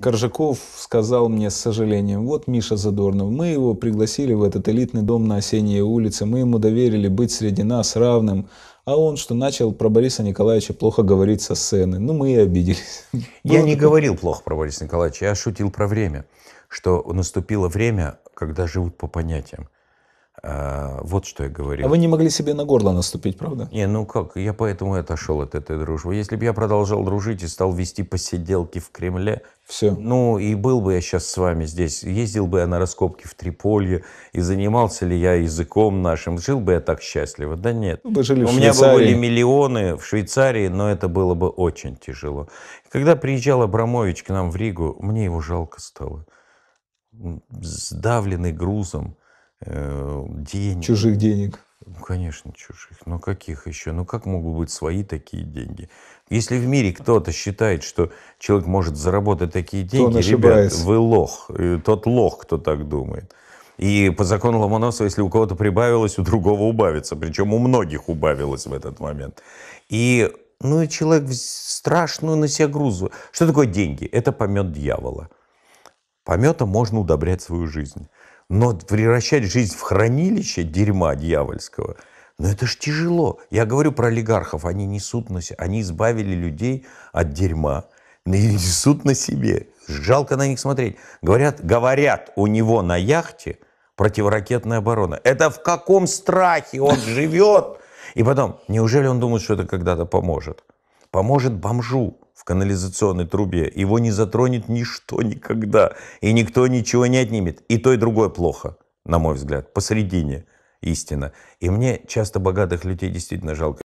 Коржаков сказал мне с сожалением, вот Миша Задорнов, мы его пригласили в этот элитный дом на Осенней улице, мы ему доверили быть среди нас равным, а он что начал про Бориса Николаевича плохо говорить со сцены. Ну, мы и обиделись. Я не говорил плохо про Бориса Николаевича, я шутил про время, что наступило время, когда живут по понятиям. А, вот что я говорил. А вы не могли себе на горло наступить, правда? Не, ну как, я поэтому отошел от этой дружбы. Если бы я продолжал дружить и стал вести посиделки в Кремле, все. Ну, и был бы я сейчас с вами здесь, ездил бы я на раскопки в Триполье, и занимался ли я языком нашим, жил бы я так счастливо? Да нет. Вы жили У в меня бы были миллионы в Швейцарии, но это было бы очень тяжело. Когда приезжал Абрамович к нам в Ригу, мне его жалко стало. Сдавленный грузом э, денег. Чужих денег. Ну, конечно, чужих. Но ну, каких еще? Ну, как могут быть свои такие деньги? Если в мире кто-то считает, что человек может заработать такие деньги, ребят, вы лох. Э, тот лох, кто так думает. И по закону Ломоносова, если у кого-то прибавилось, у другого убавится. Причем у многих убавилось в этот момент. И ну человек страшную на себя грузу. Что такое деньги? Это помет дьявола. Пометом можно удобрять свою жизнь. Но превращать жизнь в хранилище дерьма дьявольского, но ну, это ж тяжело. Я говорю про олигархов, они несут на себе, они избавили людей от дерьма, ну, и несут на себе. Жалко на них смотреть. Говорят, говорят, у него на яхте противоракетная оборона. Это в каком страхе он живет? И потом, неужели он думает, что это когда-то поможет? поможет бомжу в канализационной трубе. Его не затронет ничто никогда. И никто ничего не отнимет. И то, и другое плохо, на мой взгляд. Посредине истина. И мне часто богатых людей действительно жалко.